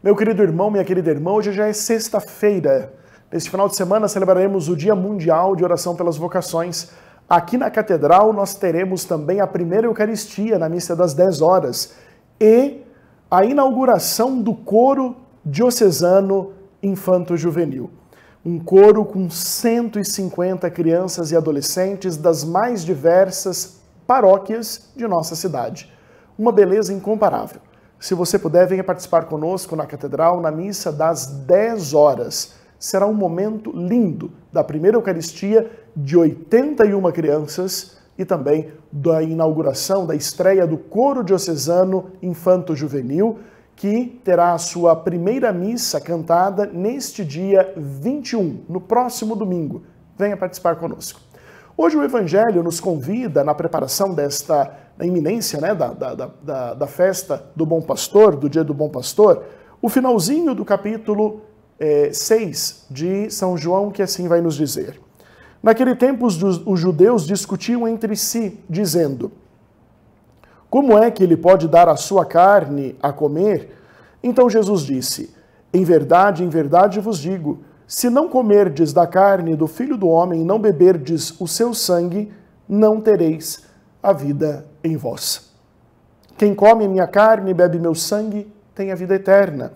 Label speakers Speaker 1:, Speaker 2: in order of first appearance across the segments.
Speaker 1: Meu querido irmão, minha querida irmã, hoje já é sexta-feira. Neste final de semana celebraremos o Dia Mundial de Oração pelas Vocações. Aqui na Catedral nós teremos também a primeira Eucaristia na missa das 10 horas e a inauguração do coro diocesano infanto-juvenil. Um coro com 150 crianças e adolescentes das mais diversas paróquias de nossa cidade. Uma beleza incomparável. Se você puder, venha participar conosco na Catedral, na missa das 10 horas. Será um momento lindo da primeira Eucaristia de 81 crianças e também da inauguração, da estreia do Coro Diocesano Infanto Juvenil, que terá a sua primeira missa cantada neste dia 21, no próximo domingo. Venha participar conosco. Hoje o Evangelho nos convida, na preparação desta na iminência né, da, da, da, da, festa do Bom Pastor, do dia do Bom Pastor, o finalzinho do capítulo é, eh, 6 de São João, que assim vai nos dizer. Naquele tempo, os, os judeus discutiam entre si, dizendo: Como é que ele pode dar a sua carne a comer? Então Jesus disse: Em verdade, em verdade vos digo, se não comerdes da carne do filho do homem e não beberdes o seu sangue, não tereis a vida em vós. Quem come minha carne e bebe meu sangue tem a vida eterna,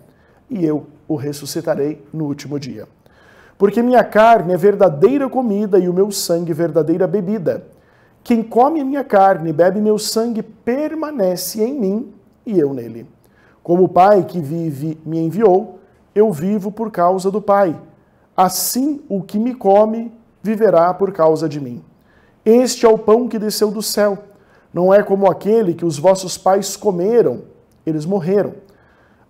Speaker 1: e eu o ressuscitarei no último dia. Porque minha carne é verdadeira comida e o meu sangue verdadeira bebida. Quem come minha carne e bebe meu sangue permanece em mim e eu nele. Como o Pai que vive me enviou, eu vivo por causa do Pai. Assim, o que me come viverá por causa de mim. Este é o pão que desceu do céu. Não é como aquele que os vossos pais comeram, eles morreram.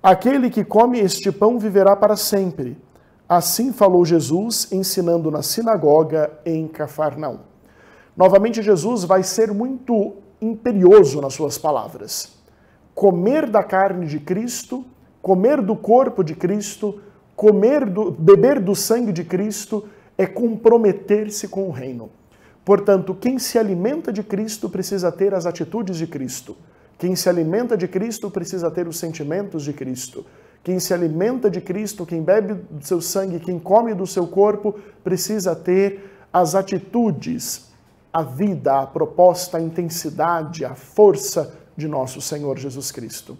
Speaker 1: Aquele que come este pão viverá para sempre. Assim falou Jesus, ensinando na sinagoga em Cafarnaum. Novamente, Jesus vai ser muito imperioso nas suas palavras. Comer da carne de Cristo, comer do corpo de Cristo, comer do, beber do sangue de Cristo é comprometer-se com o reino. Portanto, quem se alimenta de Cristo precisa ter as atitudes de Cristo. Quem se alimenta de Cristo precisa ter os sentimentos de Cristo. Quem se alimenta de Cristo, quem bebe do seu sangue, quem come do seu corpo, precisa ter as atitudes, a vida, a proposta, a intensidade, a força de nosso Senhor Jesus Cristo.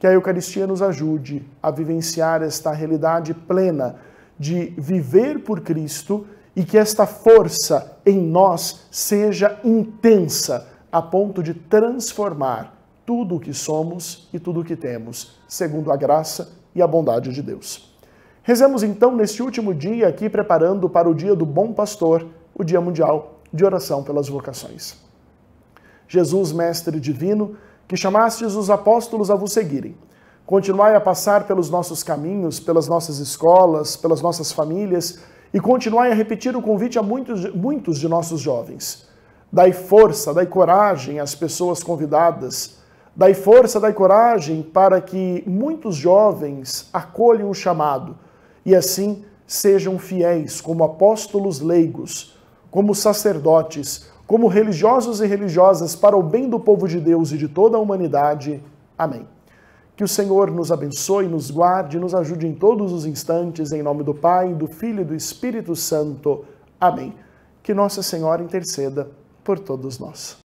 Speaker 1: Que a Eucaristia nos ajude a vivenciar esta realidade plena de viver por Cristo e que esta força em nós seja intensa a ponto de transformar tudo o que somos e tudo o que temos, segundo a graça e a bondade de Deus. Rezemos então neste último dia aqui preparando para o dia do bom pastor, o dia mundial de oração pelas vocações. Jesus, mestre divino, que chamastes os apóstolos a vos seguirem, continuai a passar pelos nossos caminhos, pelas nossas escolas, pelas nossas famílias, e continuai a repetir o convite a muitos, muitos de nossos jovens. Dai força, dai coragem às pessoas convidadas, dai força, dai coragem para que muitos jovens acolham o chamado e assim sejam fiéis como apóstolos leigos, como sacerdotes, como religiosos e religiosas para o bem do povo de Deus e de toda a humanidade. Amém. Que o Senhor nos abençoe, nos guarde, nos ajude em todos os instantes, em nome do Pai, do Filho e do Espírito Santo. Amém. Que Nossa Senhora interceda por todos nós.